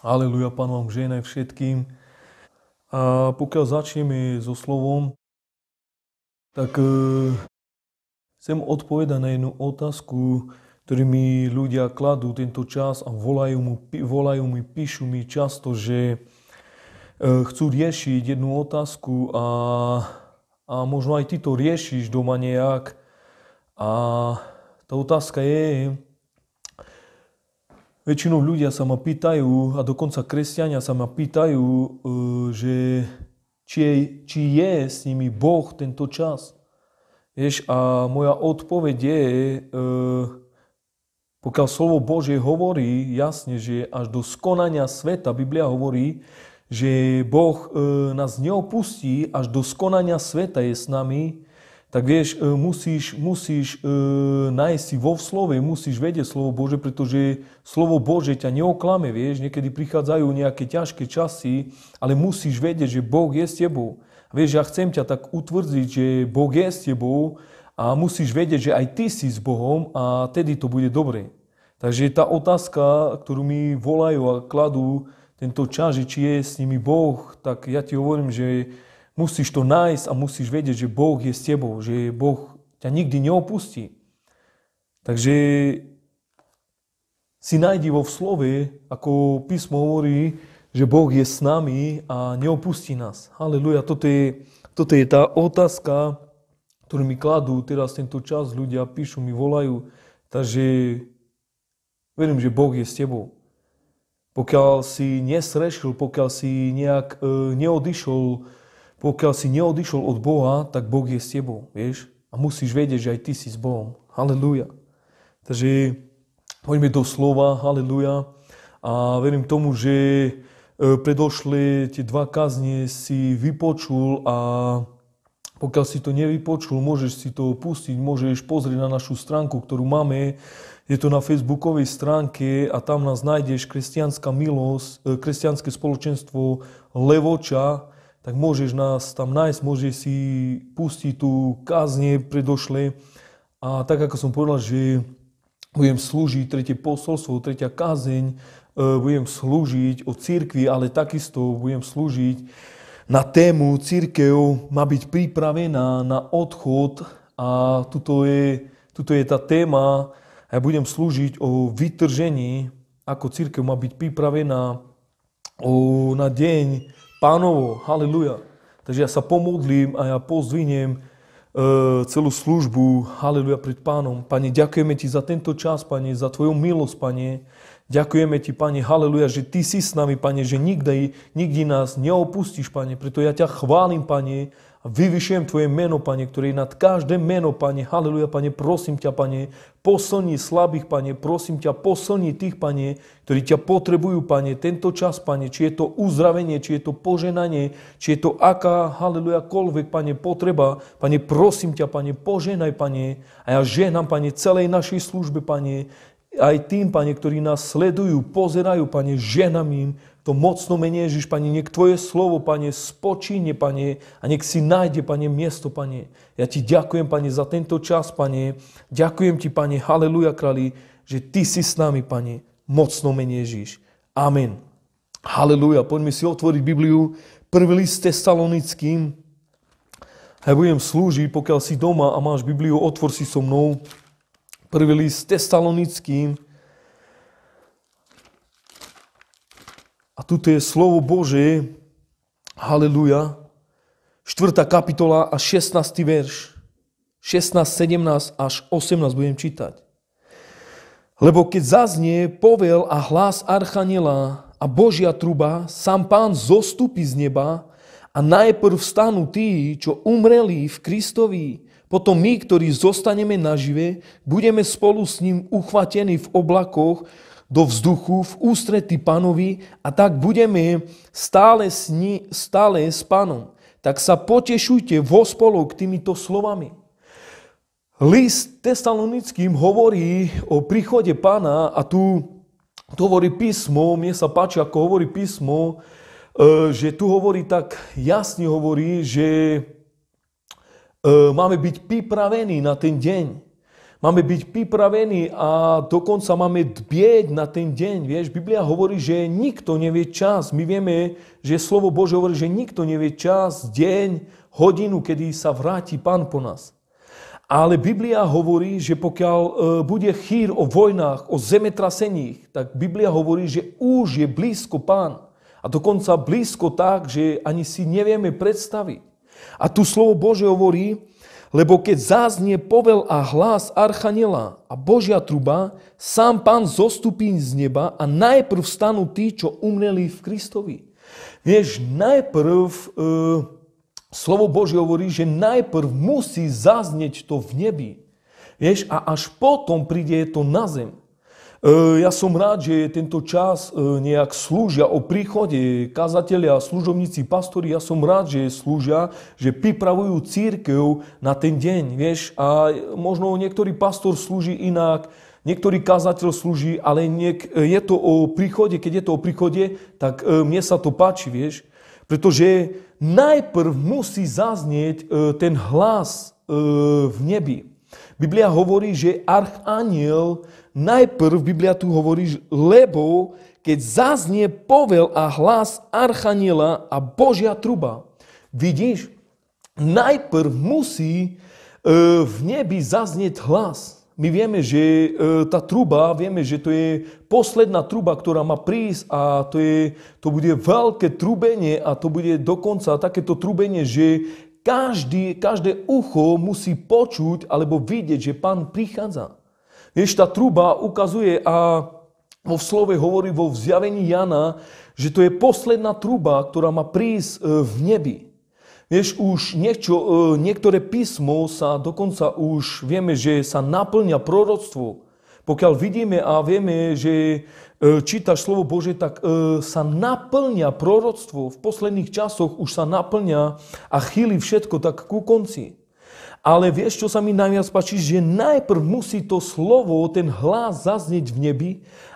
Aleluja, Pán vám žene všetkým. A pokiaľ začneme so slovom, tak e, chcem odpovedať na jednu otázku, ktorú mi ľudia kladú tento čas a volajú, mu, volajú mi, píšu mi často, že e, chcú riešiť jednu otázku a, a možno aj ty to riešiš doma nejak. A tá otázka je, Väčšinou ľudia sa ma pýtajú, a dokonca kresťania sa ma pýtajú, e, že či je, či je s nimi Boh tento čas. Vieš, a moja odpoveď je, e, pokiaľ slovo Bože hovorí jasne, že až do skonania sveta, Biblia hovorí, že Boh e, nás neopustí, až do skonania sveta je s nami, tak vieš, e, musíš, musíš e, nájsť si vo slove, musíš vedieť slovo Bože, pretože slovo Bože ťa neoklame, vieš, niekedy prichádzajú nejaké ťažké časy, ale musíš vedieť, že Boh je s tebou. Vieš, ja chcem ťa tak utvrdiť, že Boh je s tebou a musíš vedieť, že aj ty si s Bohom a tedy to bude dobre. Takže tá otázka, ktorú mi volajú a kladú tento čas, že či je s nimi Boh, tak ja ti hovorím, že Musíš to nájsť a musíš vedieť, že Boh je s tebou, že Boh ťa nikdy neopustí. Takže si nájdi vo v slove, ako písmo hovorí, že Boh je s nami a neopustí nás. Haleluja, toto je, toto je tá otázka, ktorú mi kladú teraz tento čas, ľudia píšu, mi volajú. Takže verím, že Boh je s tebou pokiaľ si nesrešil, pokiaľ si nejak e, neodišol pokiaľ si neodišol od Boha, tak Boh je s tebou, vieš? A musíš vedieť, že aj ty si s Bohom. Halelúja. Takže poďme do slova, halelúja. A verím tomu, že e, predošli tie dva kazne si vypočul a pokiaľ si to nevypočul, môžeš si to pustiť, môžeš pozrieť na našu stránku, ktorú máme. Je to na facebookovej stránke a tam nás nájdeš kresťanská milosť, e, kresťanské spoločenstvo Levoča, tak môžeš nás tam nájsť, môžeš si pustiť tu kázne predošle. A tak ako som povedal, že budem slúžiť tretie posolstvo, tretia kázeň, e, budem slúžiť o církvi, ale takisto budem slúžiť na tému církev má byť pripravená na odchod a tuto je, tuto je tá téma a ja budem slúžiť o vytržení, ako církev má byť pripravená o, na deň, pánovo, haleluja. Takže ja sa pomodlím a ja pozdvinem e, celú službu, haleluja, pred pánom. Pane, ďakujeme ti za tento čas, pane, za tvoju milosť, pane. Ďakujeme ti, pane, haleluja, že ty si s nami, pane, že nikdy, nikdy nás neopustíš, pane. Preto ja ťa chválim, pane, Vyvyšujem Tvoje meno, Pane, ktoré je nad každé meno, Pane. Haleluja, Pane, prosím ťa, Pane. Poslni slabých, Pane. Prosím ťa, poslni tých, Pane, ktorí ťa potrebujú, Pane. Tento čas, Pane, či je to uzdravenie, či je to poženanie, či je to aká, haleluja, koľvek, Pane, potreba. Pane, prosím ťa, Pane, poženaj, Pane. A ja ženám, Pane, celej našej službe, Pane aj tým, Pane, ktorí nás sledujú, pozerajú, Pane, ženami im to mocno mene Ježiš, Pane, nech Tvoje slovo, Pane, spočíne, Pane, a nech si nájde, Pane, miesto, Pane. Ja Ti ďakujem, Pane, za tento čas, Pane. Ďakujem Ti, Pane, haleluja, králi, že Ty si s nami, Pane, mocno mene Ježiš. Amen. Haleluja. Poďme si otvoriť Bibliu. Prvý list Tesalonickým. Ja budem slúžiť, pokiaľ si doma a máš Bibliu, otvor si so mnou prvý list Tesalonickým. A tu je slovo bože. haleluja, 4. kapitola a 16. verš. 16, 17 až 18 budem čítať. Lebo keď zaznie povel a hlas Archanela a Božia truba, sám pán zostupí z neba a najprv vstanú tí, čo umreli v Kristovi, potom my, ktorí zostaneme nažive, budeme spolu s ním uchvatení v oblakoch do vzduchu v ústretí pánovi a tak budeme stále s, ní, stále s pánom. Tak sa potešujte spolu k týmito slovami. List testalonickým hovorí o príchode pána a tu to hovorí písmo, mne sa páči, ako hovorí písmo, e, že tu hovorí tak jasne hovorí, že Máme byť pripravení na ten deň. Máme byť pripravení a dokonca máme dbieť na ten deň. Vieš, Biblia hovorí, že nikto nevie čas. My vieme, že slovo Bože hovorí, že nikto nevie čas, deň, hodinu, kedy sa vráti Pán po nás. Ale Biblia hovorí, že pokiaľ bude chýr o vojnách, o zemetraseních, tak Biblia hovorí, že už je blízko Pán. A dokonca blízko tak, že ani si nevieme predstaviť. A tu slovo Bože hovorí, lebo keď záznie povel a hlas Archanela a Božia truba, sám pán zostupí z neba a najprv stanú tí, čo umreli v Kristovi. Vieš, najprv, e, slovo Bože hovorí, že najprv musí zaznieť to v nebi. Vieš, a až potom príde to na zem. E, ja som rád, že tento čas e, nejak slúžia o príchode kazatelia, služobníci, pastori. Ja som rád, že slúžia, že pripravujú církev na ten deň, vieš. A možno niektorý pastor slúži inak, niektorý kazateľ slúži, ale niek- je to o príchode. Keď je to o príchode, tak e, mne sa to páči, vieš. Pretože najprv musí zaznieť ten hlas v nebi. Biblia hovorí, že archaniel, najprv Biblia tu hovorí, lebo keď zaznie povel a hlas archaniela a Božia truba. Vidíš, najprv musí e, v nebi zaznieť hlas. My vieme, že e, tá truba, vieme, že to je posledná truba, ktorá má prísť a to, je, to bude veľké trubenie a to bude dokonca takéto trubenie, že každý, každé ucho musí počuť alebo vidieť, že pán prichádza. Vieš, tá truba ukazuje a vo slove hovorí vo vzjavení Jana, že to je posledná truba, ktorá má prísť e, v nebi. Vieš, už niečo, e, niektoré písmo sa dokonca už vieme, že sa naplňa proroctvo. Pokiaľ vidíme a vieme, že E, čítaš slovo Bože, tak e, sa naplňa proroctvo, v posledných časoch už sa naplňa a chýli všetko tak ku konci. Ale vieš, čo sa mi najviac páči? Že najprv musí to slovo, ten hlas zaznieť v nebi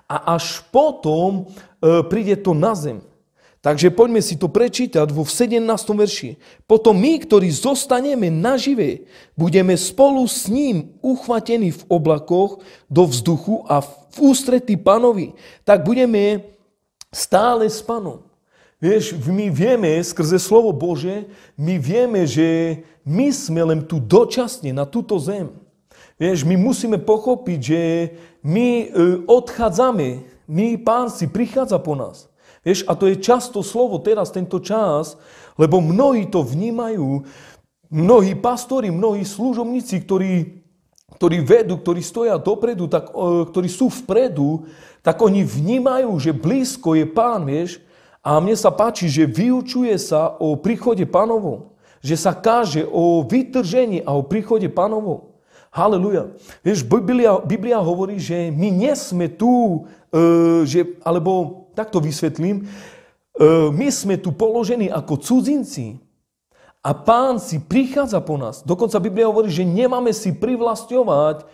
a až potom e, príde to na zem. Takže poďme si to prečítať vo 17. verši. Potom my, ktorí zostaneme nažive, budeme spolu s ním uchvatení v oblakoch do vzduchu a v ústretí pánovi, tak budeme stále s pánom. Vieš, my vieme skrze slovo Bože, my vieme, že my sme len tu dočasne na túto zem. Vieš, my musíme pochopiť, že my e, odchádzame, my pán si prichádza po nás. Vieš, a to je často slovo teraz, tento čas, lebo mnohí to vnímajú, mnohí pastori, mnohí služobníci, ktorí ktorí vedú, ktorí stoja dopredu, tak, ktorí sú vpredu, tak oni vnímajú, že blízko je pán, vieš. A mne sa páči, že vyučuje sa o príchode pánovom. Že sa káže o vytržení a o príchode pánovom. Haleluja. Vieš, Biblia, Biblia hovorí, že my nesme tu, e, že, alebo takto vysvetlím, e, my sme tu položení ako cudzinci. A pán si prichádza po nás. Dokonca Biblia hovorí, že nemáme si privlastňovať e,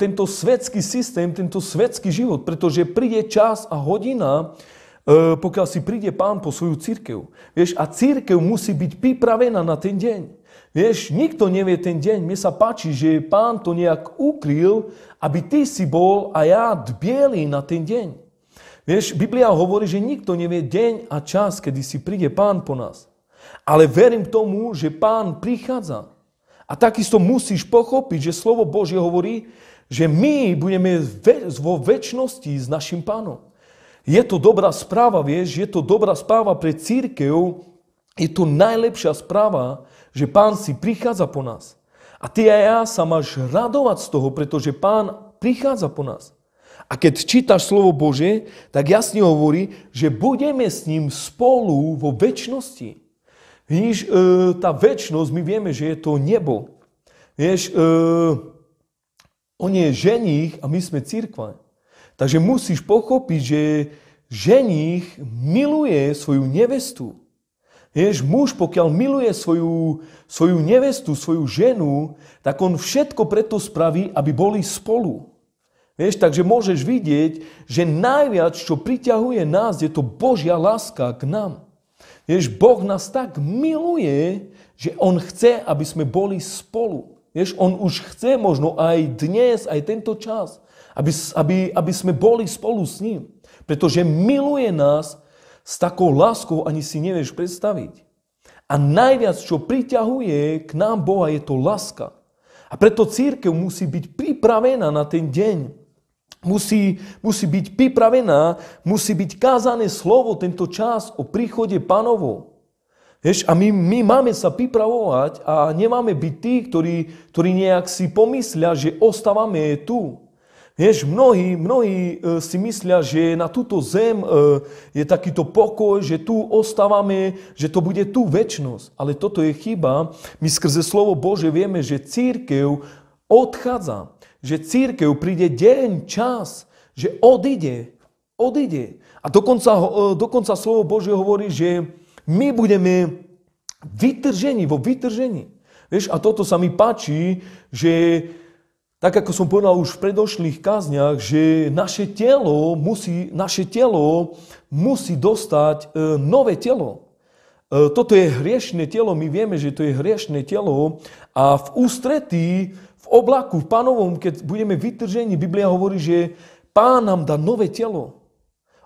tento svetský systém, tento svetský život, pretože príde čas a hodina, e, pokiaľ si príde pán po svoju církev. Vieš, a církev musí byť pripravená na ten deň. Vieš, nikto nevie ten deň. Mne sa páči, že pán to nejak ukryl, aby ty si bol a ja bielý na ten deň. Vieš, Biblia hovorí, že nikto nevie deň a čas, kedy si príde pán po nás. Ale verím tomu, že pán prichádza. A takisto musíš pochopiť, že slovo Božie hovorí, že my budeme vo väčšnosti s našim pánom. Je to dobrá správa, vieš, je to dobrá správa pre církev, je to najlepšia správa, že pán si prichádza po nás. A ty a ja sa máš radovať z toho, pretože pán prichádza po nás. A keď čítaš slovo Bože, tak jasne hovorí, že budeme s ním spolu vo väčšnosti. Víš, e, tá väčnosť, my vieme, že je to nebo. Vieš, e, on je ženich a my sme církva. Takže musíš pochopiť, že ženich miluje svoju nevestu. Vieš, muž, pokiaľ miluje svoju, svoju nevestu, svoju ženu, tak on všetko preto spraví, aby boli spolu. Vieš, takže môžeš vidieť, že najviac, čo priťahuje nás, je to Božia láska k nám. Jež Boh nás tak miluje, že On chce, aby sme boli spolu. Jež On už chce možno aj dnes, aj tento čas, aby, aby, aby sme boli spolu s ním. Pretože miluje nás s takou láskou, ani si nevieš predstaviť. A najviac, čo priťahuje k nám Boha, je to láska. A preto církev musí byť pripravená na ten deň, musí, musí byť pripravená, musí byť kázané slovo tento čas o príchode pánovo. Vieš, a my, my máme sa pripravovať a nemáme byť tí, ktorí, ktorí nejak si pomyslia, že ostávame tu. Vieš, mnohí, mnohí e, si myslia, že na túto zem e, je takýto pokoj, že tu ostávame, že to bude tu väčnosť. Ale toto je chyba. My skrze slovo Bože vieme, že církev odchádza že církev príde deň, čas, že odíde, odíde. A dokonca, e, dokonca slovo Božie hovorí, že my budeme vytržení, vo vytržení. Vieš, a toto sa mi páči, že tak ako som povedal už v predošlých kázniach, že naše telo musí, naše telo musí dostať e, nové telo. E, toto je hriešne telo, my vieme, že to je hriešne telo a v ústretí oblaku, v pánovom, keď budeme vytržení, Biblia hovorí, že pán nám dá nové telo.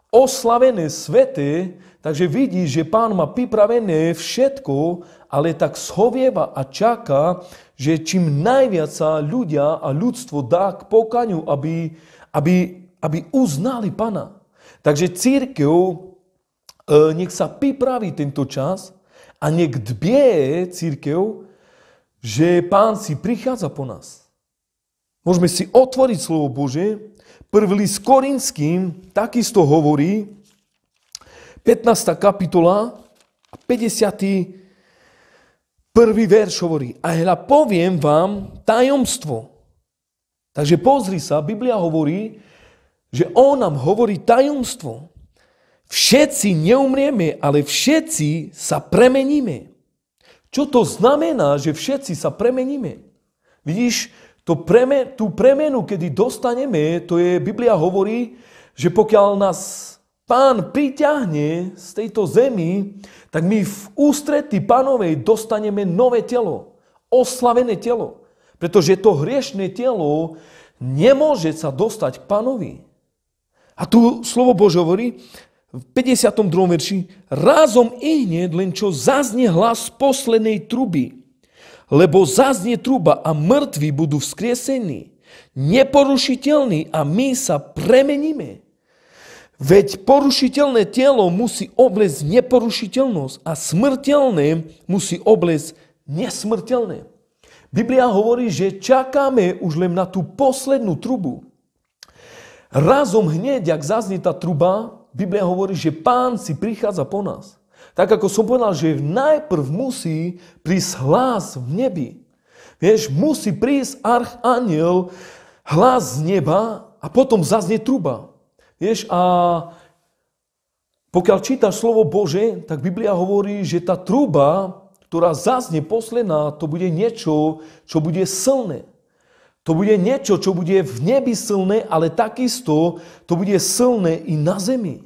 Oslavené, svete, takže vidí, že pán má pripravené všetko, ale tak schovieva a čaká, že čím najviac sa ľudia a ľudstvo dá k pokaniu, aby, aby, aby uznali pána. Takže církev e, nech sa pripraví tento čas a nech dbie církev, že Pán si prichádza po nás. Môžeme si otvoriť slovo Bože. Prvý list Korinským takisto hovorí, 15. kapitola a 50. Prvý verš hovorí, a hľa poviem vám tajomstvo. Takže pozri sa, Biblia hovorí, že on nám hovorí tajomstvo. Všetci neumrieme, ale všetci sa premeníme. Čo to znamená, že všetci sa premeníme? Vidíš, to preme, tú premenu, kedy dostaneme, to je, Biblia hovorí, že pokiaľ nás pán priťahne z tejto zemi, tak my v ústretí pánovej dostaneme nové telo, oslavené telo. Pretože to hriešne telo nemôže sa dostať k pánovi. A tu slovo Bože hovorí, v 52. verši, rázom i hneď len čo zaznie hlas poslednej truby, lebo zaznie truba a mŕtvi budú vzkriesení, neporušiteľní a my sa premeníme. Veď porušiteľné telo musí obliecť neporušiteľnosť a smrteľné musí obliecť nesmrteľné. Biblia hovorí, že čakáme už len na tú poslednú trubu. Razom hneď, ak zaznie tá truba, Biblia hovorí, že pán si prichádza po nás. Tak ako som povedal, že najprv musí prísť hlas v nebi. Vieš, musí prísť archaniel, hlas z neba a potom zaznie truba. Vieš, a pokiaľ čítaš slovo Bože, tak Biblia hovorí, že tá truba, ktorá zaznie posledná, to bude niečo, čo bude silné. To bude niečo, čo bude v nebi silné, ale takisto to bude silné i na zemi.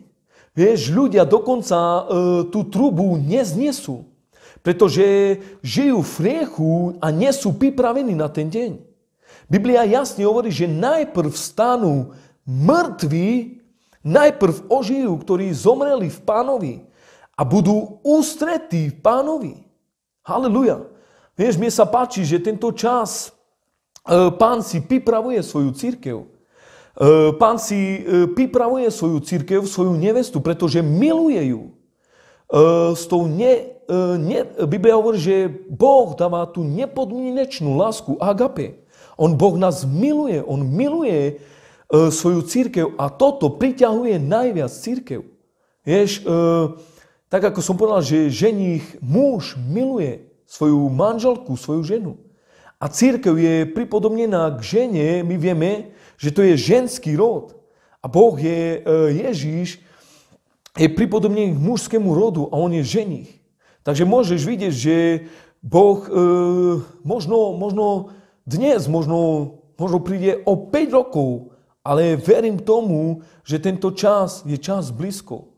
Vieš, ľudia dokonca e, tú trubu neznesú, pretože žijú v riechu a nie sú pripravení na ten deň. Biblia jasne hovorí, že najprv stanú mŕtvi, najprv ožijú, ktorí zomreli v pánovi a budú ústretí v pánovi. Haleluja. Vieš, mne sa páči, že tento čas E, pán si pripravuje svoju církev. E, pán si e, pripravuje svoju církev, svoju nevestu, pretože miluje ju. S tou ne, ne, Biblia hovorí, že Boh dáva tú nepodmienečnú lásku, agape. On Boh nás miluje, On miluje svoju církev a toto priťahuje najviac církev. Vieš, tak ako som povedal, že ženich muž miluje svoju manželku, svoju ženu. A církev je pripodobnená k žene, my vieme, že to je ženský rod. A Boh je, e, Ježíš je pripodobnený k mužskému rodu a on je ženich. Takže môžeš vidieť, že Boh e, možno, možno dnes, možno, možno príde o 5 rokov, ale verím tomu, že tento čas je čas blízko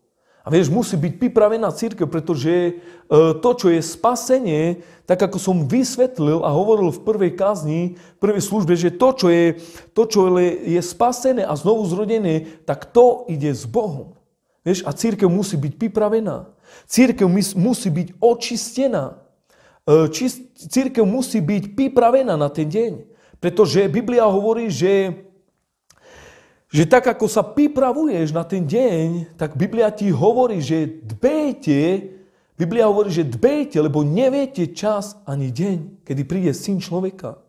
vieš, musí byť pripravená církev, pretože e, to, čo je spasenie, tak ako som vysvetlil a hovoril v prvej kazni, v prvej službe, že to, čo je, to, čo je spasené a znovu zrodené, tak to ide s Bohom. Vieš, a církev musí byť pripravená. Církev musí byť očistená. E, církev musí byť pripravená na ten deň. Pretože Biblia hovorí, že že tak ako sa pripravuješ na ten deň, tak Biblia ti hovorí, že dbejte, Biblia hovorí, že dbejte, lebo neviete čas ani deň, kedy príde syn človeka.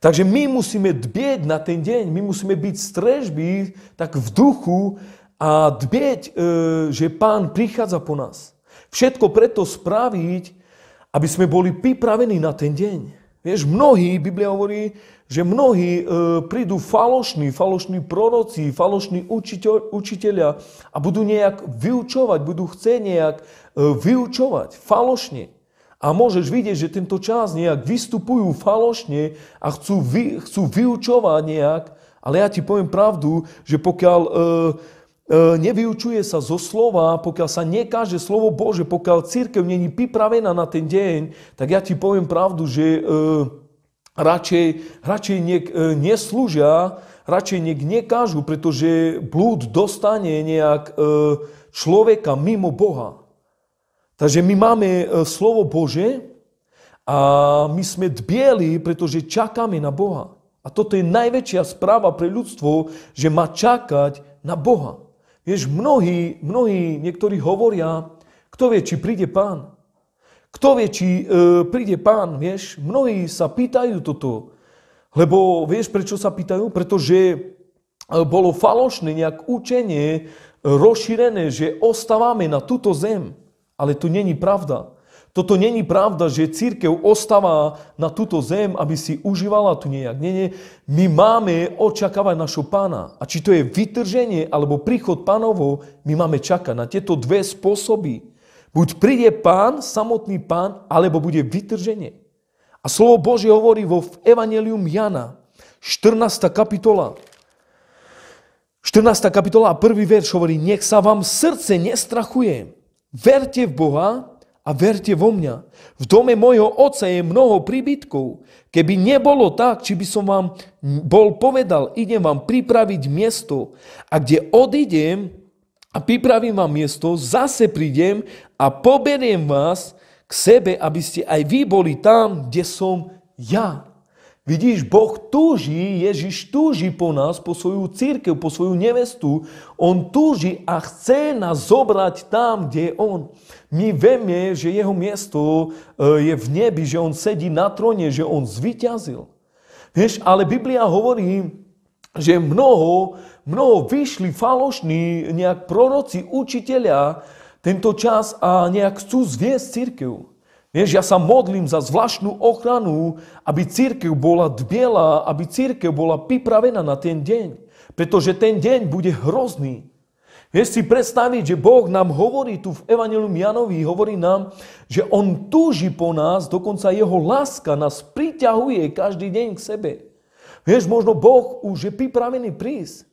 Takže my musíme dbieť na ten deň, my musíme byť strežby tak v duchu a dbieť, e, že pán prichádza po nás. Všetko preto spraviť, aby sme boli pripravení na ten deň. Vieš, mnohí, Biblia hovorí, že mnohí e, prídu falošní, falošní proroci, falošní učiteľ, učiteľia a budú nejak vyučovať, budú chcieť nejak e, vyučovať falošne. A môžeš vidieť, že tento čas nejak vystupujú falošne a chcú, vy, chcú vyučovať nejak, ale ja ti poviem pravdu, že pokiaľ... E, E, nevyučuje sa zo slova, pokiaľ sa nekáže slovo Bože, pokiaľ církev není pripravená na ten deň, tak ja ti poviem pravdu, že e, radšej, radšej niek, e, neslúžia, radšej niek nekážu, pretože blúd dostane nejak človeka mimo Boha. Takže my máme slovo Bože a my sme dbieli, pretože čakáme na Boha. A toto je najväčšia správa pre ľudstvo, že má čakať na Boha. Vieš, mnohí, mnohí, niektorí hovoria, kto vie, či príde pán. Kto vie, či e, príde pán, vieš, mnohí sa pýtajú toto. Lebo vieš, prečo sa pýtajú? Pretože e, bolo falošné nejak učenie e, rozšírené, že ostávame na túto zem. Ale to není pravda. Toto není pravda, že církev ostáva na túto zem, aby si užívala tu nejak. Nie, nie. My máme očakávať našho pána. A či to je vytrženie alebo príchod pánovo, my máme čakať na tieto dve spôsoby. Buď príde pán, samotný pán, alebo bude vytrženie. A slovo Bože hovorí vo Evangelium Jana, 14. kapitola. 14. kapitola a prvý verš hovorí, nech sa vám srdce nestrachuje. Verte v Boha a verte vo mňa. V dome mojho oca je mnoho príbytkov. Keby nebolo tak, či by som vám bol povedal, idem vám pripraviť miesto. A kde odídem a pripravím vám miesto, zase prídem a poberiem vás k sebe, aby ste aj vy boli tam, kde som ja. Vidíš, Boh túži, Ježiš túži po nás, po svoju církev, po svoju nevestu. On túži a chce nás zobrať tam, kde je On. My vieme, že jeho miesto e, je v nebi, že On sedí na trone, že On zvyťazil. Vieš, ale Biblia hovorí, že mnoho, mnoho vyšli falošní nejak proroci, učiteľia tento čas a nejak chcú zviesť církev. Vieš, ja sa modlím za zvláštnu ochranu, aby církev bola dbiela, aby církev bola pripravená na ten deň. Pretože ten deň bude hrozný. Vieš si predstaviť, že Boh nám hovorí tu v Evangeliu Janovi, hovorí nám, že On túži po nás, dokonca Jeho láska nás priťahuje každý deň k sebe. Vieš, možno Boh už je pripravený prísť.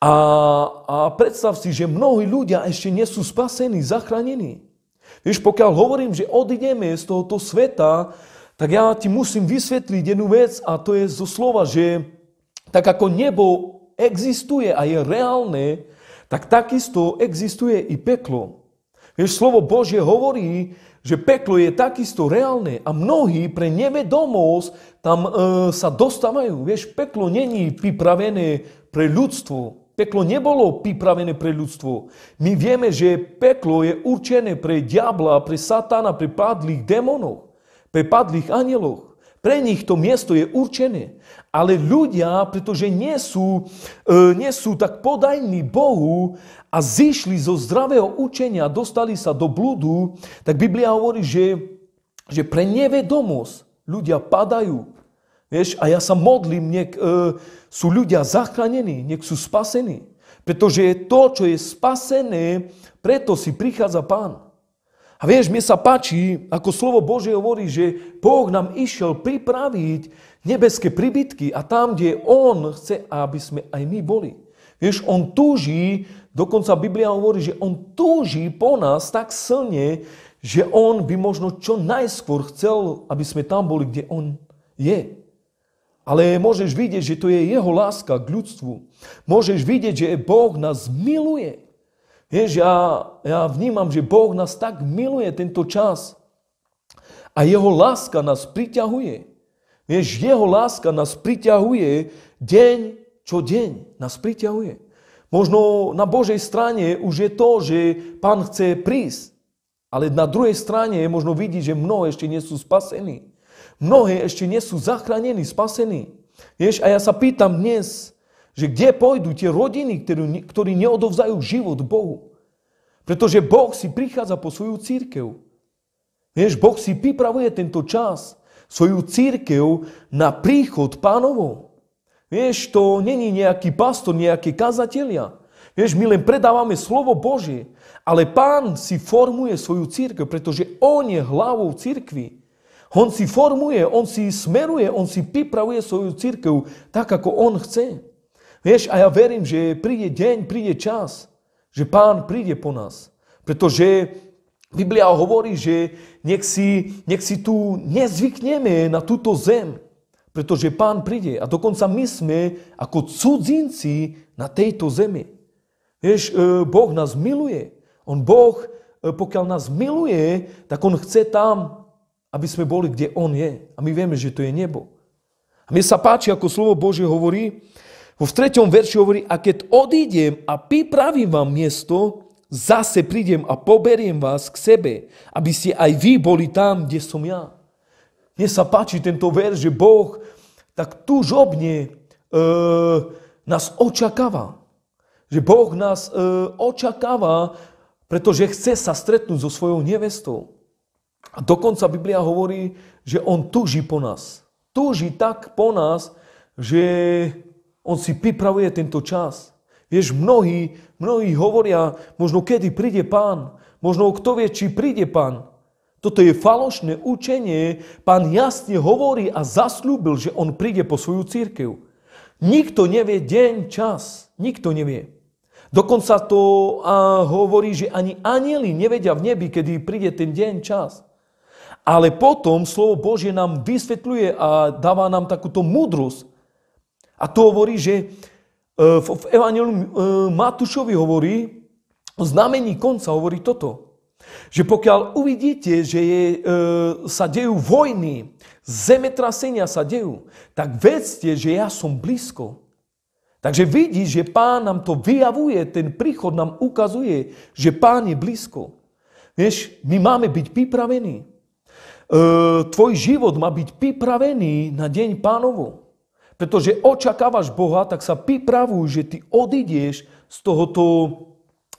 A, a predstav si, že mnohí ľudia ešte nie sú spasení, zachránení. Vieš, pokiaľ hovorím, že odideme z tohoto sveta, tak ja ti musím vysvetliť jednu vec a to je zo slova, že tak ako nebo existuje a je reálne, tak takisto existuje i peklo. Vieš, slovo Božie hovorí, že peklo je takisto reálne a mnohí pre nevedomosť tam e, sa dostávajú. Vieš, peklo není pripravené pre ľudstvo. Peklo nebolo pripravené pre ľudstvo. My vieme, že peklo je určené pre diabla, pre satana, pre padlých démonov, pre padlých anieloch. Pre nich to miesto je určené. Ale ľudia, pretože nie sú, e, nie sú tak podajní Bohu a zišli zo zdravého učenia, dostali sa do blúdu, tak Biblia hovorí, že, že pre nevedomosť ľudia padajú. Vieš, a ja sa modlím, nech e, sú ľudia zachránení, nech sú spasení. Pretože je to, čo je spasené, preto si prichádza Pán. A vieš, mne sa páči, ako slovo Bože hovorí, že Boh nám išiel pripraviť nebeské príbytky a tam, kde On chce, aby sme aj my boli. Vieš, On túži, dokonca Biblia hovorí, že On túži po nás tak silne, že On by možno čo najskôr chcel, aby sme tam boli, kde On je. Ale môžeš vidieť, že to je jeho láska k ľudstvu. Môžeš vidieť, že Boh nás miluje. Vieš, ja, ja vnímam, že Boh nás tak miluje tento čas. A jeho láska nás priťahuje. Vieš, jeho láska nás priťahuje deň čo deň. Nás priťahuje. Možno na Božej strane už je to, že Pán chce prísť. Ale na druhej strane možno vidí, že mnoho ešte nie sú spasení. Mnohí ešte nie sú zachránení, spasení. Vieš, a ja sa pýtam dnes, že kde pôjdu tie rodiny, ktorí neodovzajú život Bohu. Pretože Boh si prichádza po svoju církev. Vieš, Boh si pripravuje tento čas, svoju církev na príchod pánov. Vieš, to není nejaký pastor, nejaké kazatelia. Vieš, my len predávame slovo Božie, ale pán si formuje svoju církev, pretože on je hlavou církvy. On si formuje, on si smeruje, on si pripravuje svoju církev tak, ako on chce. Vieš, a ja verím, že príde deň, príde čas, že pán príde po nás. Pretože Biblia hovorí, že nech si, nech si tu nezvykneme na túto zem, pretože pán príde. A dokonca my sme ako cudzinci na tejto zemi. Vieš, e, Boh nás miluje. On Boh, e, pokiaľ nás miluje, tak On chce tam aby sme boli, kde On je. A my vieme, že to je nebo. A mne sa páči, ako slovo Bože hovorí, v tretom verši hovorí, a keď odídem a pripravím vám miesto, zase prídem a poberiem vás k sebe, aby ste aj vy boli tam, kde som ja. Mne sa páči tento ver, že Boh tak túžobne e, nás očakáva. Že Boh nás e, očakáva, pretože chce sa stretnúť so svojou nevestou. A dokonca Biblia hovorí, že on túži po nás. Túži tak po nás, že on si pripravuje tento čas. Vieš, mnohí, mnohí hovoria, možno kedy príde pán, možno kto vie, či príde pán. Toto je falošné učenie. Pán jasne hovorí a zaslúbil, že on príde po svoju církev. Nikto nevie deň, čas. Nikto nevie. Dokonca to a, hovorí, že ani anieli nevedia v nebi, kedy príde ten deň, čas. Ale potom slovo Božie nám vysvetľuje a dáva nám takúto múdrosť. A to hovorí, že e, v Evangeliu e, Matúšovi hovorí, o znamení konca hovorí toto, že pokiaľ uvidíte, že je, e, sa dejú vojny, zemetrasenia sa dejú, tak vedzte, že ja som blízko. Takže vidí, že pán nám to vyjavuje, ten príchod nám ukazuje, že pán je blízko. Vieš, my máme byť pripravení. E, tvoj život má byť pripravený na deň pánovu. Pretože očakávaš Boha, tak sa pripravuj, že ty odídeš z tohoto,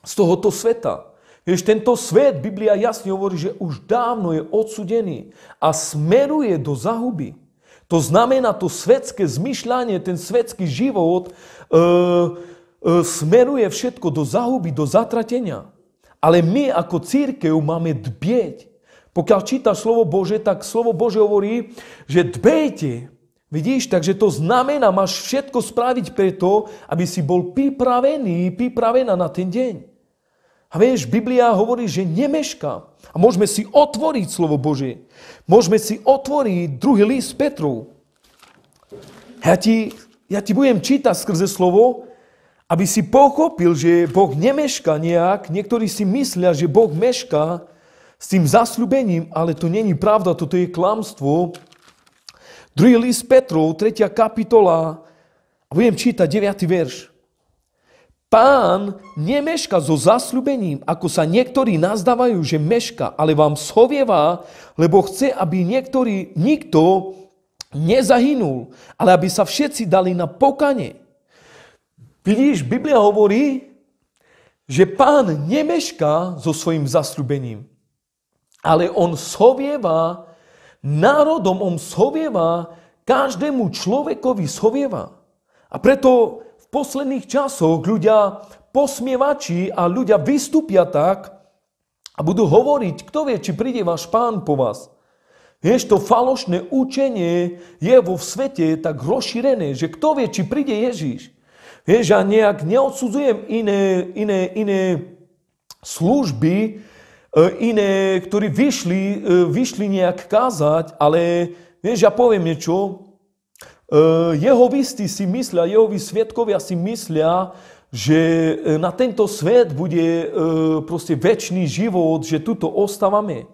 z tohoto sveta. Vieš, tento svet, Biblia jasne hovorí, že už dávno je odsudený a smeruje do zahuby. To znamená, to svetské zmyšľanie, ten svetský život e, e, smeruje všetko do zahuby, do zatratenia. Ale my ako církev máme dbieť, pokiaľ číta slovo Bože, tak slovo Bože hovorí, že dbejte. Vidíš, takže to znamená, máš všetko spraviť preto, aby si bol pripravený, pripravená na ten deň. A vieš, Biblia hovorí, že nemešká. A môžeme si otvoriť slovo Bože. Môžeme si otvoriť druhý list Petru. Ja ti, ja ti budem čítať skrze slovo, aby si pochopil, že Boh nemeška nejak. Niektorí si myslia, že Boh meška, s tým zasľubením, ale to není pravda, toto je klamstvo. Druhý list Petrov, 3. kapitola, a budem čítať 9. verš. Pán nemeška so zasľubením, ako sa niektorí nazdávajú, že meška, ale vám schovieva, lebo chce, aby niektorý, nikto nezahynul, ale aby sa všetci dali na pokane. Vidíš, Biblia hovorí, že pán nemeška so svojim zasľubením ale on sovieva, národom on sovieva, každému človekovi sovieva. A preto v posledných časoch ľudia posmievači a ľudia vystúpia tak a budú hovoriť, kto vie, či príde váš pán po vás. Vieš, to falošné učenie je vo svete tak rozšírené, že kto vie, či príde Ježíš. Vieš, ja nejak neodsudzujem iné, iné, iné služby, E, iné, e, ktorí vyšli, e, vyšli nejak kázať, ale vieš, ja poviem niečo, Jeho jehovisti si myslia, jeho svetkovia si myslia, že na tento svet bude proste väčší život, že tuto ostávame.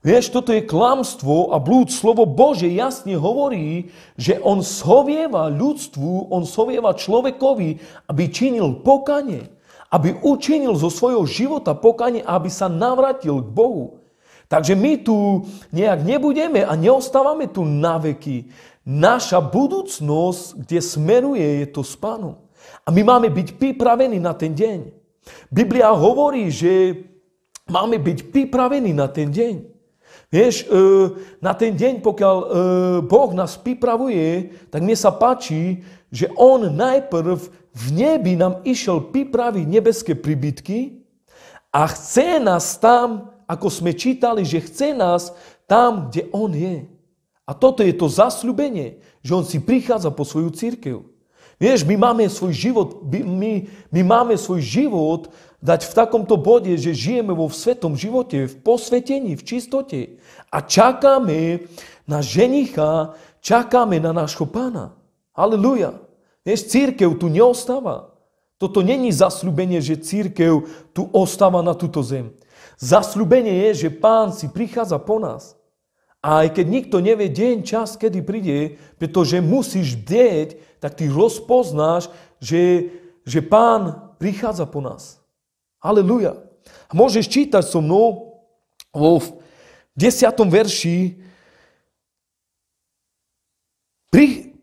Vieš, toto je klamstvo a blúd. Slovo Bože jasne hovorí, že on sovieva ľudstvu, on sovieva človekovi, aby činil pokanie aby učinil zo svojho života pokanie, aby sa navratil k Bohu. Takže my tu nejak nebudeme a neostávame tu na veky. Naša budúcnosť, kde smeruje, je to s Pánom. A my máme byť pripravení na ten deň. Biblia hovorí, že máme byť pripravení na ten deň. Vieš, e, na ten deň, pokiaľ e, Boh nás pripravuje, tak mne sa páči, že On najprv v nebi nám išiel pripraviť nebeské príbytky a chce nás tam, ako sme čítali, že chce nás tam, kde On je. A toto je to zasľubenie, že On si prichádza po svoju církev. Vieš, my máme svoj život, my, my máme svoj život dať v takomto bode, že žijeme vo svetom živote, v posvetení, v čistote. A čakáme na ženicha, čakáme na nášho pána. Aleluja. Vieš, církev tu neostáva. Toto není zasľubenie, že církev tu ostáva na túto zem. Zasľubenie je, že pán si prichádza po nás. A aj keď nikto nevie deň, čas, kedy príde, pretože musíš deť, tak ty rozpoznáš, že, že pán prichádza po nás. Aleluja. môžeš čítať so mnou vo 10. verši. Pri,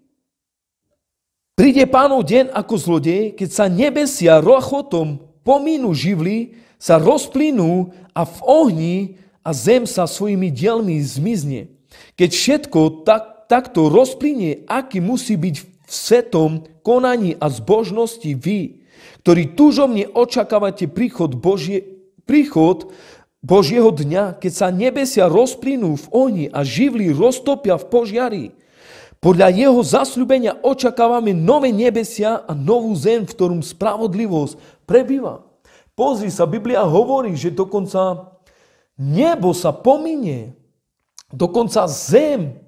Príde pánov deň ako zlodej, keď sa nebesia rochotom pomínu živly, sa rozplynú a v ohni a zem sa svojimi dielmi zmizne. Keď všetko tak, takto rozplynie, aký musí byť v svetom konaní a zbožnosti vy, ktorí túžomne očakávate príchod, Božie, príchod Božieho dňa, keď sa nebesia rozplynú v ohni a živly roztopia v požiari. Podľa jeho zasľubenia očakávame nové nebesia a novú zem, v ktorom spravodlivosť prebýva. Pozri sa, Biblia hovorí, že dokonca nebo sa pominie, dokonca zem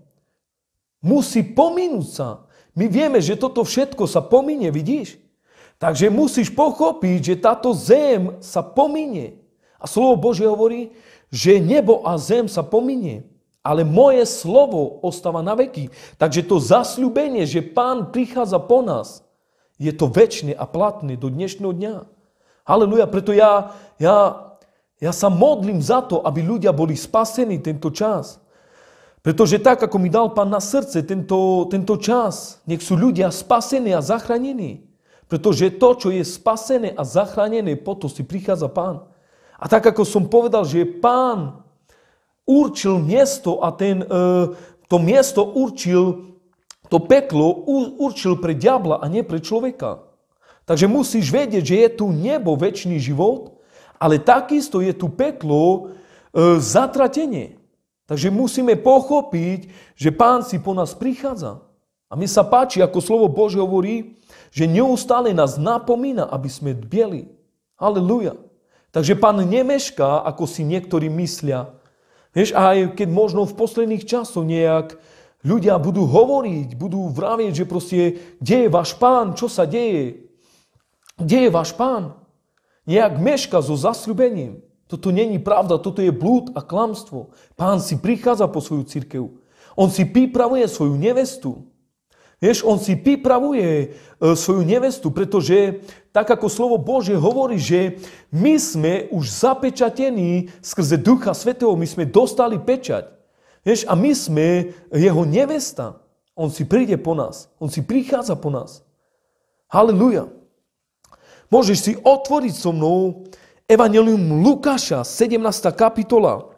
musí pominúť sa. My vieme, že toto všetko sa pominie, vidíš? Takže musíš pochopiť, že táto zem sa pominie. A slovo Bože hovorí, že nebo a zem sa pominie ale moje slovo ostáva na veky. Takže to zasľubenie, že pán prichádza po nás, je to väčšie a platné do dnešného dňa. Haleluja, preto ja, ja, ja sa modlím za to, aby ľudia boli spasení tento čas. Pretože tak, ako mi dal pán na srdce tento, tento čas, nech sú ľudia spasení a zachránení. Pretože to, čo je spasené a zachránené, potom si prichádza pán. A tak, ako som povedal, že je pán určil miesto a ten, e, to miesto určil, to peklo určil pre diabla a nie pre človeka. Takže musíš vedieť, že je tu nebo, väčší život, ale takisto je tu peklo, e, zatratenie. Takže musíme pochopiť, že Pán si po nás prichádza. A mi sa páči, ako slovo Bože hovorí, že neustále nás napomína, aby sme dbieli. Aleluja. Takže Pán nemešká, ako si niektorí myslia, Vieš, aj keď možno v posledných časoch nejak ľudia budú hovoriť, budú vravieť, že proste, kde je váš pán, čo sa deje, kde je váš pán. Nejak meška so zasľubením. Toto není pravda, toto je blúd a klamstvo. Pán si prichádza po svoju církev. On si pripravuje svoju nevestu. Vieš, on si pripravuje e, svoju nevestu, pretože tak ako slovo Bože hovorí, že my sme už zapečatení skrze Ducha Svetého, my sme dostali pečať. Vieš, a my sme jeho nevesta. On si príde po nás, on si prichádza po nás. Haleluja. Môžeš si otvoriť so mnou Evangelium Lukáša, 17. kapitola.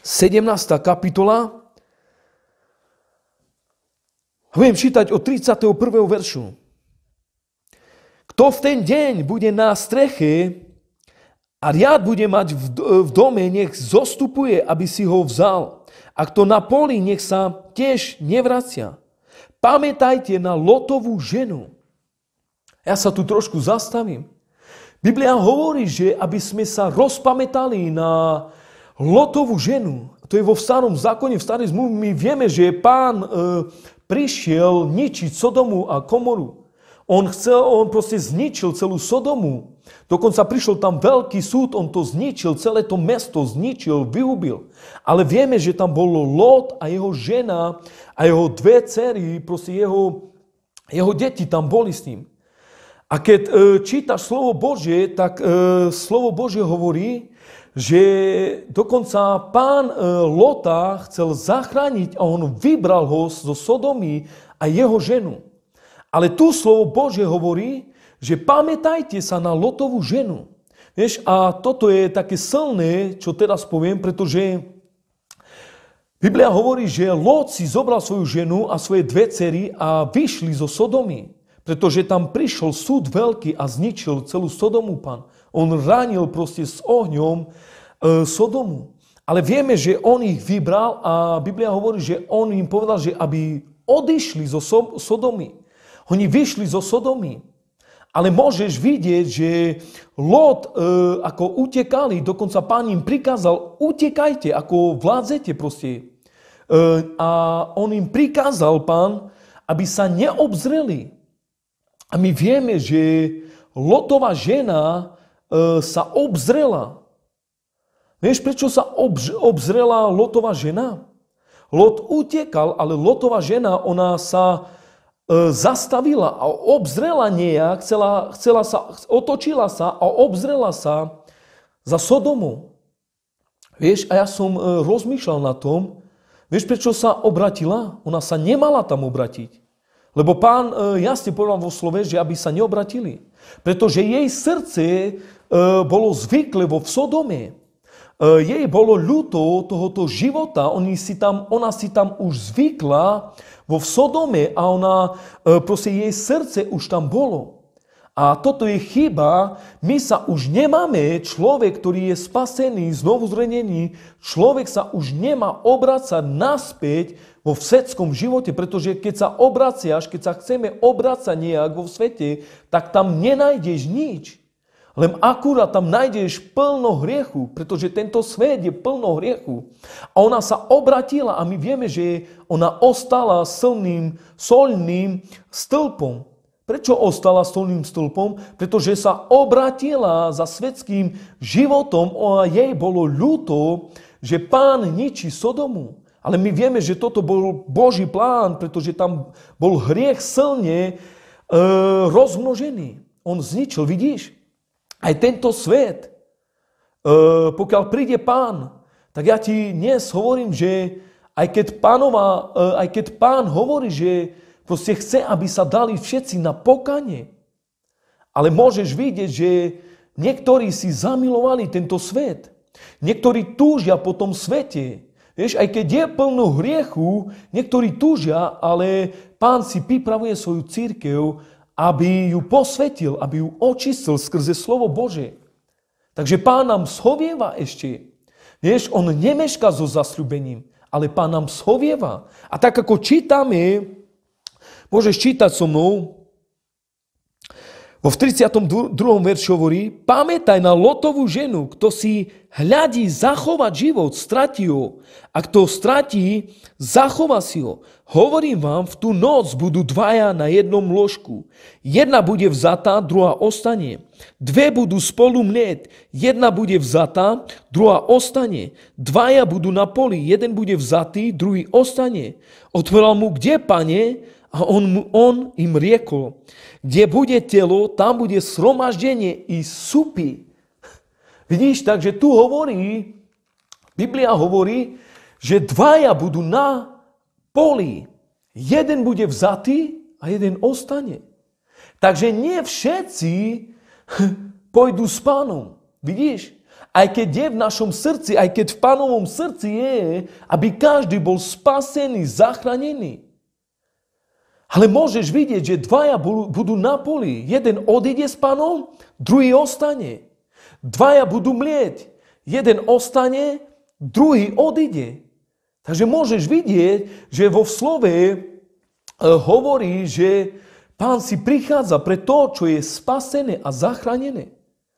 17. kapitola, a budem čítať od 31. veršu. Kto v ten deň bude na streche a riad bude mať v dome, nech zostupuje, aby si ho vzal. A kto na poli, nech sa tiež nevracia. Pamätajte na lotovú ženu. Ja sa tu trošku zastavím. Biblia hovorí, že aby sme sa rozpamätali na lotovú ženu, to je vo starom zákone, v starej zmluve, my vieme, že pán e, prišiel ničiť Sodomu a Komoru. On chcel, on proste zničil celú Sodomu. Dokonca prišiel tam veľký súd, on to zničil, celé to mesto zničil, vyhubil. Ale vieme, že tam bolo Lot a jeho žena a jeho dve cery, proste jeho, jeho deti tam boli s ním. A keď e, čítaš slovo Božie, tak e, slovo Božie hovorí, že dokonca pán e, Lota chcel zachrániť a on vybral ho zo Sodomy a jeho ženu. Ale tu slovo Bože hovorí, že pamätajte sa na Lotovú ženu. Vieš, a toto je také silné, čo teraz poviem, pretože Biblia hovorí, že Lot si zobral svoju ženu a svoje dve cery a vyšli zo Sodomy, pretože tam prišiel súd veľký a zničil celú Sodomu pán. On ranil proste s ohňom e, Sodomu. Ale vieme, že on ich vybral a Biblia hovorí, že on im povedal, že aby odišli zo so- Sodomy. Oni vyšli zo Sodomy. Ale môžeš vidieť, že Lot, e, ako utekali, dokonca pán im prikázal, utekajte, ako vládzete proste. E, a on im prikázal, pán, aby sa neobzreli. A my vieme, že Lotová žena sa obzrela. Vieš, prečo sa obž- obzrela lotová žena? Lot utekal, ale Lotová žena, ona sa zastavila a obzrela nejak, chcela, chcela sa, otočila sa a obzrela sa za Sodomu. Vieš, a ja som rozmýšľal na tom, vieš, prečo sa obratila? Ona sa nemala tam obratiť. Lebo pán jasne povedal vo slove, že aby sa neobratili. Pretože jej srdce E, bolo zvykle vo Sodome. E, jej bolo ľúto tohoto života, Oni si tam, ona si tam už zvykla vo v Sodome a ona, e, proste jej srdce už tam bolo. A toto je chyba, my sa už nemáme, človek, ktorý je spasený, znovu zrenený, človek sa už nemá obracať naspäť vo všetkom živote, pretože keď sa obraciaš, keď sa chceme obracať nejak vo svete, tak tam nenájdeš nič. Len akurát tam nájdeš plno hriechu, pretože tento svet je plno hriechu. A ona sa obratila a my vieme, že ona ostala silným, solným stĺpom. Prečo ostala solným stĺpom? Pretože sa obratila za svetským životom a jej bolo ľúto, že pán ničí Sodomu. Ale my vieme, že toto bol Boží plán, pretože tam bol hriech silne e, rozmnožený. On zničil, vidíš? Aj tento svet, e, pokiaľ príde pán, tak ja ti dnes hovorím, že aj keď, pánova, e, aj keď pán hovorí, že proste chce, aby sa dali všetci na pokanie, ale môžeš vidieť, že niektorí si zamilovali tento svet. Niektorí túžia po tom svete. Vieš, aj keď je plno hriechu, niektorí túžia, ale pán si pripravuje svoju církev, aby ju posvetil, aby ju očistil skrze slovo bože. Takže pán nám schovieva ešte. Vieš, on nemeška so zasľubením, ale pán nám schovieva. A tak ako čítame, môžeš čítať so mnou, vo v 32. verši hovorí, pamätaj na Lotovú ženu, kto si hľadí zachovať život, stratí ho. A kto stratí, zachová si ho. Hovorím vám, v tú noc budú dvaja na jednom ložku. Jedna bude vzatá, druhá ostane. Dve budú spolu mlieť. Jedna bude vzatá, druhá ostane. Dvaja budú na poli. Jeden bude vzatý, druhý ostane. Otvoril mu, kde, pane? A on, on im riekol, kde bude telo, tam bude sromaždenie i súpy. Vidíš, takže tu hovorí, Biblia hovorí, že dvaja budú na poli. Jeden bude vzatý a jeden ostane. Takže nie všetci pôjdu s pánom. Vidíš? Aj keď je v našom srdci, aj keď v pánovom srdci je, aby každý bol spasený, zachránený. Ale môžeš vidieť, že dvaja budú na poli. Jeden odíde s pánom, druhý ostane. Dvaja budú mlieť. Jeden ostane, druhý odíde. Takže môžeš vidieť, že vo slove eh, hovorí, že pán si prichádza pre to, čo je spasené a zachránené.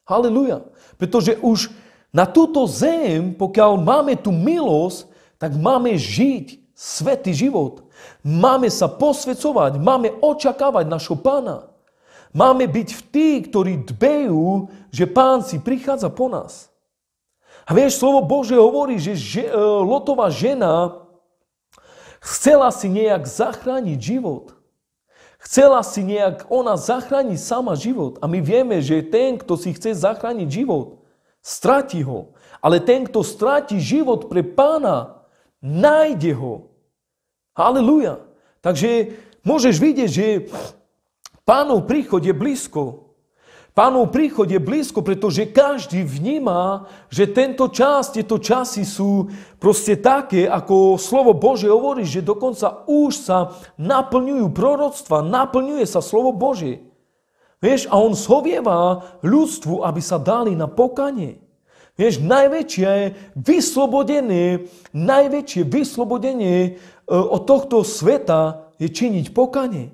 Haleluja. Pretože už na túto zem, pokiaľ máme tú milosť, tak máme žiť svetý život. Máme sa posvecovať, máme očakávať našho pána. Máme byť v tí, ktorí dbejú, že pán si prichádza po nás. A vieš, slovo Bože hovorí, že, že e, Lotová žena chcela si nejak zachrániť život. Chcela si nejak ona zachrániť sama život. A my vieme, že ten, kto si chce zachrániť život, stráti ho. Ale ten, kto stráti život pre pána, nájde ho. Halelúja. Takže môžeš vidieť, že Pánov príchod je blízko. Pánov príchod je blízko, pretože každý vníma, že tento čas, tieto časy sú proste také, ako slovo Bože hovorí, že dokonca už sa naplňujú proroctva, naplňuje sa slovo Bože. Vieš, a on sovieva ľudstvu, aby sa dali na pokanie. Vieš, najväčšie vyslobodenie, najväčšie vyslobodenie od tohto sveta je činiť pokanie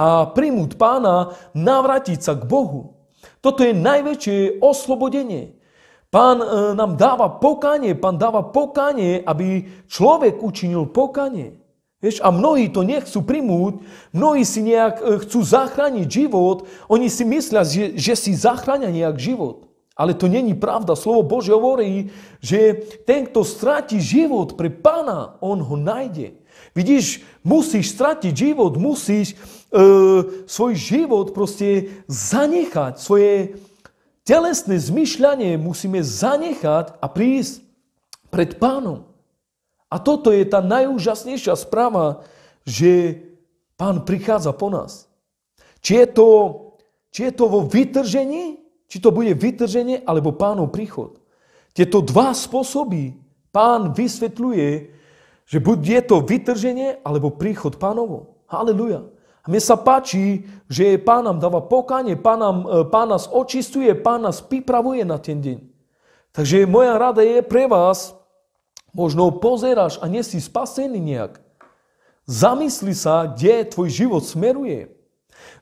a príjmuť pána, navrátiť sa k Bohu. Toto je najväčšie oslobodenie. Pán e, nám dáva pokanie, pán dáva pokanie, aby človek učinil pokanie. Vieš, a mnohí to nechcú primúť, mnohí si nejak e, chcú zachrániť život, oni si myslia, že, že si zachránia nejak život. Ale to není pravda. Slovo Bože hovorí, že ten, kto stráti život pre pána, on ho nájde. Vidíš, musíš stratiť život, musíš svoj život proste zanechať, svoje telesné zmyšľanie musíme zanechať a prísť pred pánom. A toto je tá najúžasnejšia správa, že pán prichádza po nás. Či je to, či je to vo vytržení, či to bude vytrženie, alebo pánov príchod. Tieto dva spôsoby pán vysvetľuje, že buď je to vytrženie, alebo príchod pánovo. Haleluja. A mne sa páči, že Pán nám dáva pokanie, Pán, nám, e, Pán nás očistuje, Pán nás pripravuje na ten deň. Takže moja rada je pre vás, možno pozeráš a nie si spasený nejak. Zamysli sa, kde tvoj život smeruje.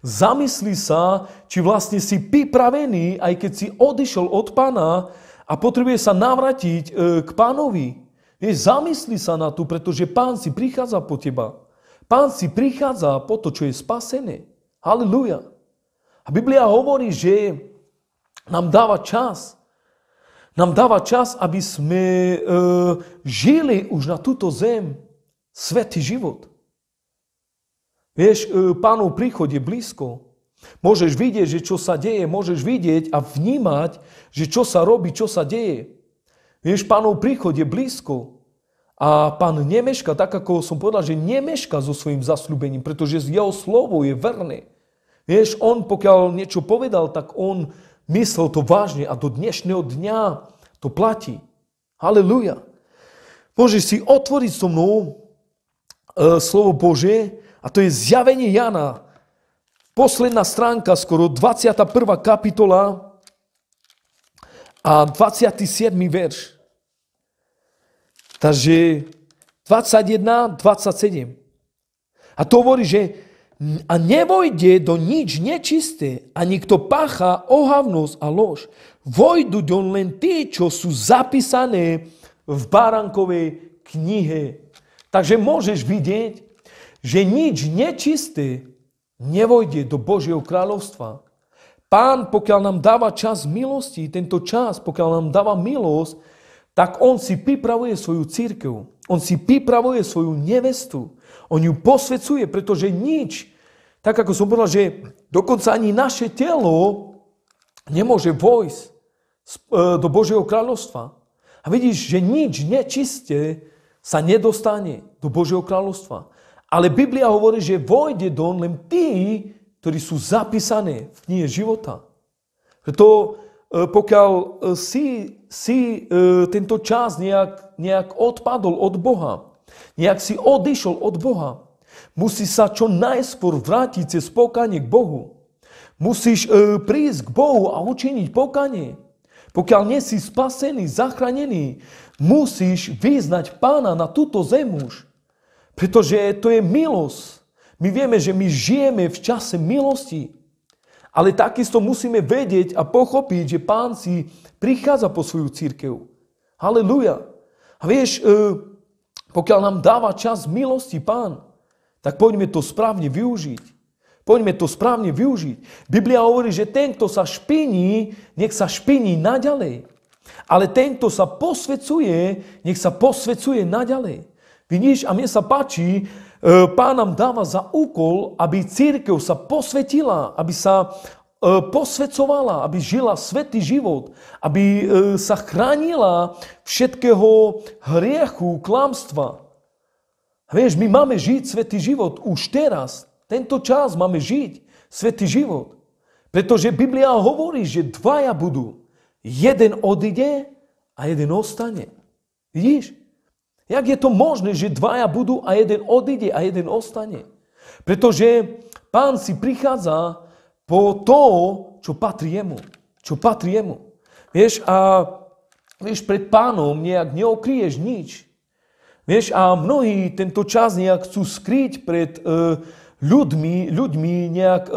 Zamysli sa, či vlastne si pripravený, aj keď si odišiel od pána a potrebuje sa navratiť e, k pánovi. zamysli sa na to, pretože pán si prichádza po teba. Pán si prichádza po to, čo je spasené. Halilúja. A Biblia hovorí, že nám dáva čas. Nám dáva čas, aby sme e, žili už na túto zem svetý život. Vieš, e, pánov príchod je blízko. Môžeš vidieť, že čo sa deje, môžeš vidieť a vnímať, že čo sa robí, čo sa deje. Vieš, pánov príchod je blízko. A pán nemeška, tak ako som povedal, že nemeška so svojím zasľúbením, pretože jeho slovo je verné. Vieš, on pokiaľ niečo povedal, tak on myslel to vážne a do dnešného dňa to platí. Halelúja. Môžeš si otvoriť so mnou e, slovo Bože a to je zjavenie Jana. Posledná stránka, skoro 21. kapitola a 27. verš. Takže 21, 27. A to hovorí, že a nevojde do nič nečisté, ani kto pacha ohavnosť a lož. Vojdu do len tí, čo sú zapísané v barankovej knihe. Takže môžeš vidieť, že nič nečisté nevojde do Božieho kráľovstva. Pán, pokiaľ nám dáva čas milosti, tento čas, pokiaľ nám dáva milosť, tak on si pripravuje svoju církev. On si pripravuje svoju nevestu. On ju posvecuje, pretože nič, tak ako som povedal, že dokonca ani naše telo nemôže vojsť e, do Božieho kráľovstva. A vidíš, že nič nečisté sa nedostane do Božieho kráľovstva. Ale Biblia hovorí, že vojde do len tí, ktorí sú zapísané v knihe života. Preto E, pokiaľ e, si, si e, tento čas nejak, nejak odpadol od Boha, nejak si odišol od Boha, musíš sa čo najskôr vrátiť cez pokanie k Bohu. Musíš prísť k Bohu a učiniť pokanie. Pokiaľ nie si spasený, zachránený, musíš vyznať pána na túto zemu, Pretože to je milosť. My vieme, že my žijeme v čase milosti. Ale takisto musíme vedieť a pochopiť, že pán si prichádza po svoju církev. Halelúja. A vieš, e, pokiaľ nám dáva čas milosti pán, tak poďme to správne využiť. Poďme to správne využiť. Biblia hovorí, že ten, kto sa špiní, nech sa špiní naďalej. Ale ten, kto sa posvecuje, nech sa posvecuje naďalej. Vidíš, a mne sa páči, E, pán nám dáva za úkol, aby církev sa posvetila, aby sa e, posvecovala, aby žila svetý život, aby e, sa chránila všetkého hriechu, klamstva. Vieš, my máme žiť svetý život už teraz. Tento čas máme žiť svetý život. Pretože Biblia hovorí, že dvaja budú. Jeden odíde a jeden ostane. Vidíš? Jak je to možné, že dvaja budú a jeden odíde a jeden ostane? Pretože pán si prichádza po to, čo patrí jemu. Čo patrí jemu. Vieš, a vieš, pred pánom nejak neokrieš nič. Vieš, a mnohí tento čas nejak chcú skryť pred e, ľuďmi, ľuďmi nejak e, e,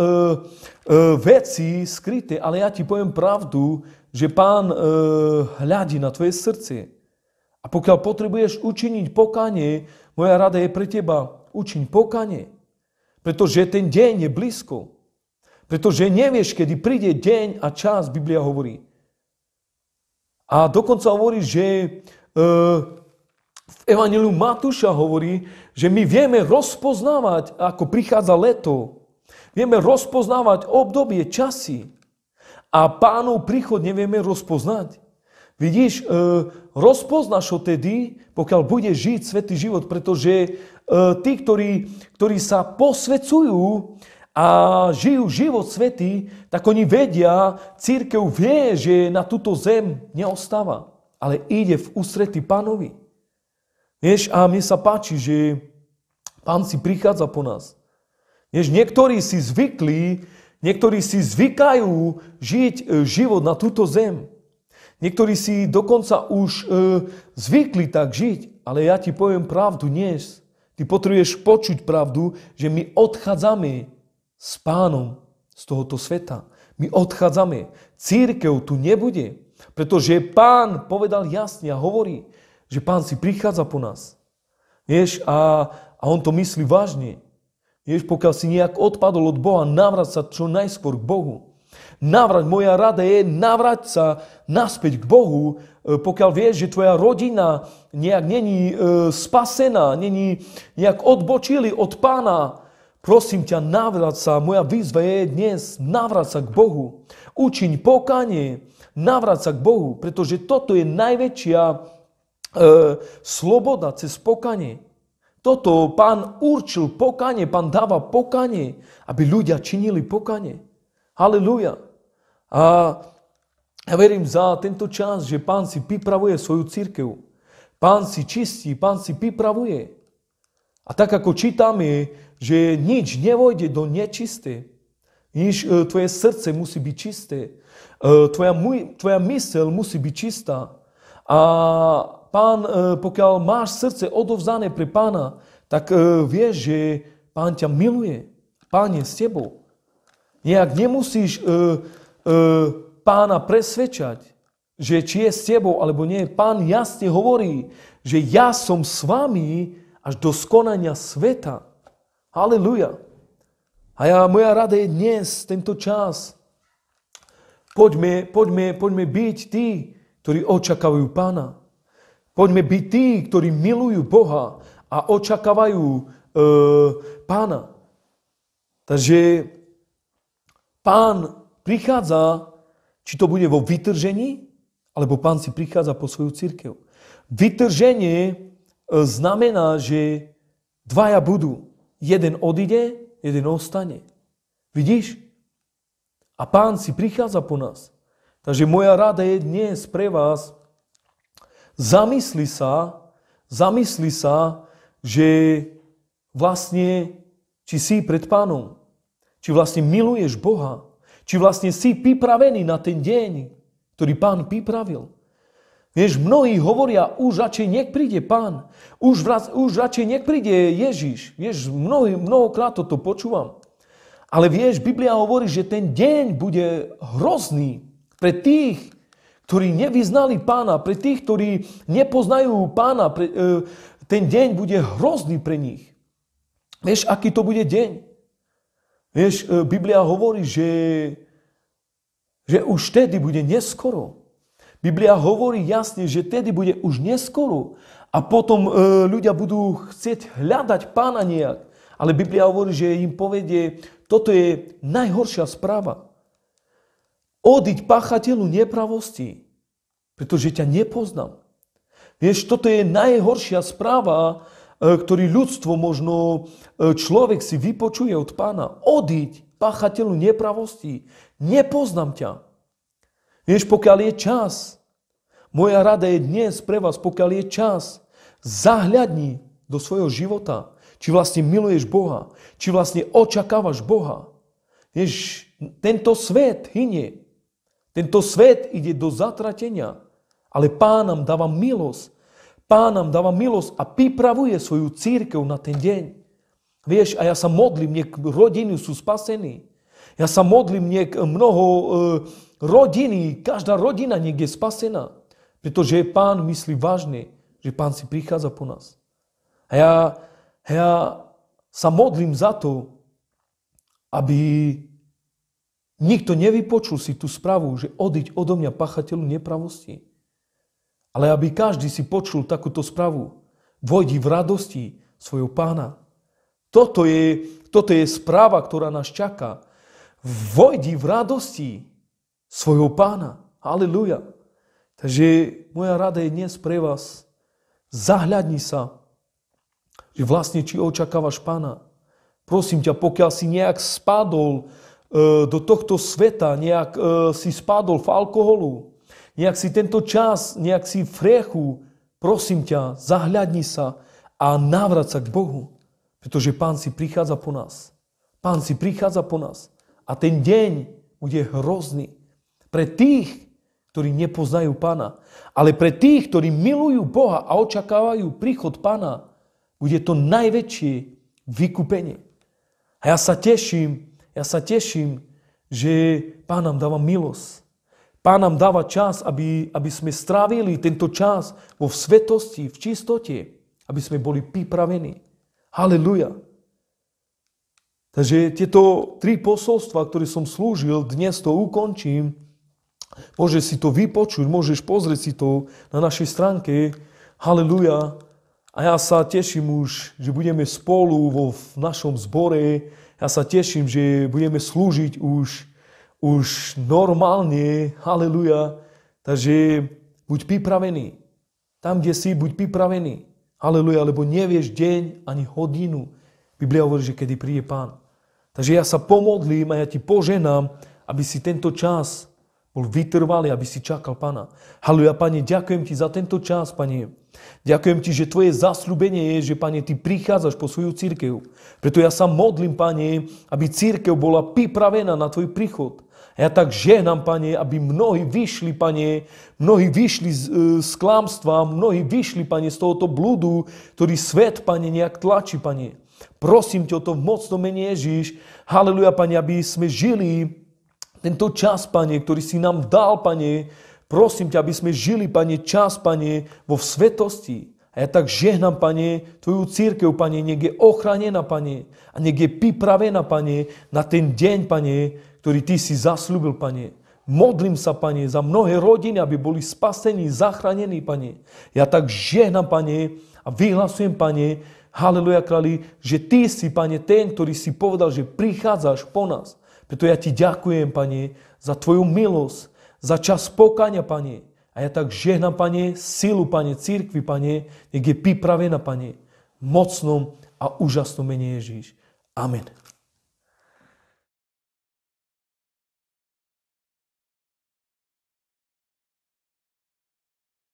veci skryté, ale ja ti poviem pravdu, že pán e, hľadí na tvoje srdce. A pokiaľ potrebuješ učiniť pokanie, moja rada je pre teba, učiň pokanie. Pretože ten deň je blízko. Pretože nevieš, kedy príde deň a čas, Biblia hovorí. A dokonca hovorí, že e, v Evangeliu Matúša hovorí, že my vieme rozpoznávať, ako prichádza leto. Vieme rozpoznávať obdobie, časy. A pánov príchod nevieme rozpoznať. Vidíš, e, rozpoznáš ho tedy, pokiaľ bude žiť svetý život, pretože e, tí, ktorí, ktorí sa posvecujú a žijú život svetý, tak oni vedia, církev vie, že na túto zem neostáva, ale ide v ústretí pánovi. Vieš, a mne sa páči, že pán si prichádza po nás. Vieš, niektorí si zvykli, niektorí si zvykajú žiť e, život na túto zem. Niektorí si dokonca už e, zvykli tak žiť, ale ja ti poviem pravdu dnes. Ty potrebuješ počuť pravdu, že my odchádzame s pánom z tohoto sveta. My odchádzame. Církev tu nebude, pretože pán povedal jasne a hovorí, že pán si prichádza po nás. Vieš, a, a on to myslí vážne. Vieš, pokiaľ si nejak odpadol od Boha, navráť sa čo najskôr k Bohu. Navrať, moja rada je navrať sa naspäť k Bohu, e, pokiaľ vieš, že tvoja rodina nejak není e, spasená, není nejak odbočili od pána. Prosím ťa, navrať sa. Moja výzva je dnes navrať sa k Bohu. Učiň pokanie, navrať sa k Bohu, pretože toto je najväčšia e, sloboda cez pokanie. Toto pán určil pokanie, pán dáva pokanie, aby ľudia činili pokanie. Halelujá. A ja verím za tento čas, že pán si pripravuje svoju církev. Pán si čistí, pán si pripravuje. A tak ako čítame, že nič nevojde do nečisté, nič, e, tvoje srdce musí byť čisté, e, tvoja, tvoja mysel musí byť čistá. A pán, e, pokiaľ máš srdce odovzdané pre pána, tak vieš, že pán ťa miluje. Pán je s tebou. Nejak nemusíš E, pána presvedčať, že či je s tebou alebo nie, pán jasne hovorí, že ja som s vami až do skonania sveta. Haleluja. A ja, moja rada je dnes, tento čas. Poďme, poďme, poďme byť tí, ktorí očakávajú pána. Poďme byť tí, ktorí milujú Boha a očakávajú e, pána. Takže pán prichádza, či to bude vo vytržení, alebo pán si prichádza po svoju církev. Vytrženie e, znamená, že dvaja budú. Jeden odíde, jeden ostane. Vidíš? A pán si prichádza po nás. Takže moja rada je dnes pre vás, zamysli sa, zamysli sa, že vlastne, či si pred pánom, či vlastne miluješ Boha, či vlastne si pripravený na ten deň, ktorý pán pripravil. Vieš, mnohí hovoria, už radšej nech príde pán, už, vrac, už radšej nech príde Ježiš. Vieš, mnohý, mnohokrát toto počúvam. Ale vieš, Biblia hovorí, že ten deň bude hrozný pre tých, ktorí nevyznali pána, pre tých, ktorí nepoznajú pána. Pre, e, ten deň bude hrozný pre nich. Vieš, aký to bude deň? Vieš, e, Biblia hovorí, že že už tedy bude neskoro. Biblia hovorí jasne, že tedy bude už neskoro a potom e, ľudia budú chcieť hľadať pána nejak. Ale Biblia hovorí, že im povedie, toto je najhoršia správa. Odiť páchateľu nepravosti, pretože ťa nepoznám. Vieš, toto je najhoršia správa, e, ktorý ľudstvo možno e, človek si vypočuje od pána. Odiť páchateľu nepravostí. Nepoznám ťa. Vieš, pokiaľ je čas, moja rada je dnes pre vás, pokiaľ je čas, zahľadni do svojho života, či vlastne miluješ Boha, či vlastne očakávaš Boha. Vieš, tento svet hynie. Tento svet ide do zatratenia. Ale Pán nám dáva milosť. Pán nám dáva milosť a pripravuje svoju církev na ten deň. Vieš, a ja sa modlím, nech rodiny sú spasení. Ja sa modlím, nech mnoho e, rodiny, každá rodina nech je spasená. Pretože pán myslí vážne, že pán si prichádza po nás. A ja, ja sa modlím za to, aby nikto nevypočul si tú správu, že odiť odo mňa pachateľu nepravosti. Ale aby každý si počul takúto správu. Vojdi v radosti svojho pána. Toto je, toto je správa, ktorá nás čaká. Vojdi v radosti svojho pána. Aleluja. Takže moja rada je dnes pre vás. Zahľadni sa, že vlastne či očakávaš pána. Prosím ťa, pokiaľ si nejak spadol e, do tohto sveta, nejak e, si spadol v alkoholu, nejak si tento čas, nejak si v friechu, prosím ťa, zahľadni sa a sa k Bohu. Pretože Pán si prichádza po nás. Pán si prichádza po nás. A ten deň bude hrozný pre tých, ktorí nepoznajú Pána. Ale pre tých, ktorí milujú Boha a očakávajú príchod Pána, bude to najväčšie vykúpenie. A ja sa teším, ja sa teším, že Pán nám dáva milosť. Pán nám dáva čas, aby, aby sme strávili tento čas vo svetosti, v čistote, aby sme boli pripravení. Haleluja. Takže tieto tri posolstva, ktoré som slúžil, dnes to ukončím. Môžeš si to vypočuť, môžeš pozrieť si to na našej stránke. Haleluja. A ja sa teším už, že budeme spolu vo v našom zbore. Ja sa teším, že budeme slúžiť už, už normálne. Haleluja. Takže buď pripravený. Tam, kde si, buď pripravený. Aleluja, lebo nevieš deň ani hodinu. Biblia hovorí, že kedy príde Pán. Takže ja sa pomodlím a ja ti poženám, aby si tento čas bol vytrvalý, aby si čakal Pána. Haleluja, Pane, ďakujem Ti za tento čas, Pane. Ďakujem Ti, že Tvoje zasľubenie je, že, Pane, Ty prichádzaš po svoju církev. Preto ja sa modlím, Pane, aby církev bola pripravená na Tvoj príchod. A ja tak žehnám, Pane, aby mnohí vyšli, Pane, mnohí vyšli z, e, z klamstva, mnohí vyšli, Pane, z tohoto blúdu, ktorý svet, Pane, nejak tlačí, Pane. Prosím ťa o to moc to menej Ježiš. Haleluja, Pane, aby sme žili tento čas, Pane, ktorý si nám dal, Pane. Prosím ťa, aby sme žili, Pane, čas, Pane, vo svetosti. A ja tak žehnám, Pane, Tvoju církev, Pane, nech je ochranená Pane, a nech je pripravená, Pane, na ten deň, Pane, ktorý Ty si zaslúbil, Pane. Modlím sa, Pane, za mnohé rodiny, aby boli spasení, zachránení, Pane. Ja tak žehnam, Pane, a vyhlasujem, Pane, haleluja, králi, že Ty si, Pane, ten, ktorý si povedal, že prichádzaš po nás. Preto ja Ti ďakujem, Pane, za Tvoju milosť, za čas pokania, Pane. A ja tak žehnám, Pane, silu, Pane, církvi, Pane, nech je pripravená, Pane, mocnom a úžasnom mene Ježíš. Amen.